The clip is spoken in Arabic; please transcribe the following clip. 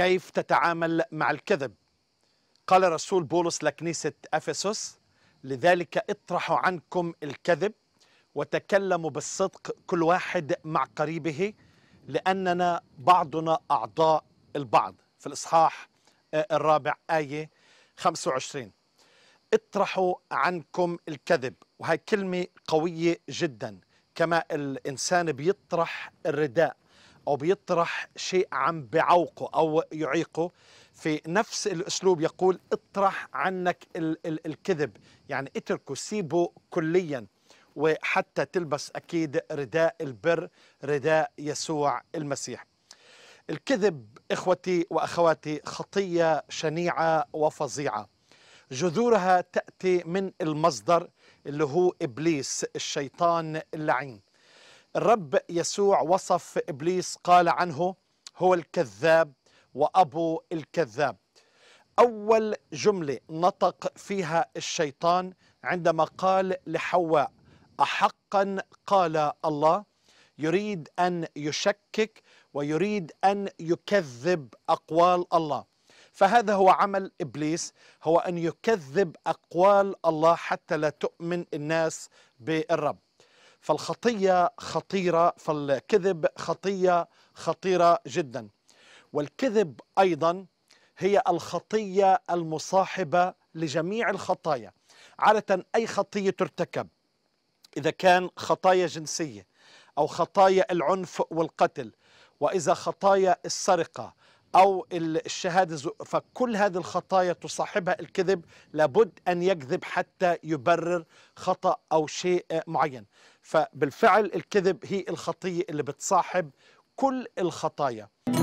كيف تتعامل مع الكذب قال رسول بولس لكنيسة أفسس لذلك اطرحوا عنكم الكذب وتكلموا بالصدق كل واحد مع قريبه لأننا بعضنا أعضاء البعض في الإصحاح آه، الرابع آية 25 اطرحوا عنكم الكذب وهي كلمة قوية جدا كما الإنسان بيطرح الرداء أو بيطرح شيء عم بعوقه أو يعيقه في نفس الأسلوب يقول اطرح عنك ال ال الكذب يعني اتركه سيبه كليا وحتى تلبس أكيد رداء البر رداء يسوع المسيح الكذب إخوتي وأخواتي خطية شنيعة وفظيعة جذورها تأتي من المصدر اللي هو إبليس الشيطان اللعين الرب يسوع وصف ابليس قال عنه هو الكذاب وابو الكذاب اول جمله نطق فيها الشيطان عندما قال لحواء احقا قال الله يريد ان يشكك ويريد ان يكذب اقوال الله فهذا هو عمل ابليس هو ان يكذب اقوال الله حتى لا تؤمن الناس بالرب فالخطية خطيرة فالكذب خطية خطيرة جدا والكذب أيضا هي الخطية المصاحبة لجميع الخطايا عادة أي خطية ترتكب إذا كان خطايا جنسية أو خطايا العنف والقتل وإذا خطايا السرقة أو الشهادة فكل هذه الخطايا تصاحبها الكذب لابد أن يكذب حتى يبرر خطأ أو شيء آه، معين فبالفعل الكذب هي الخطية اللي بتصاحب كل الخطايا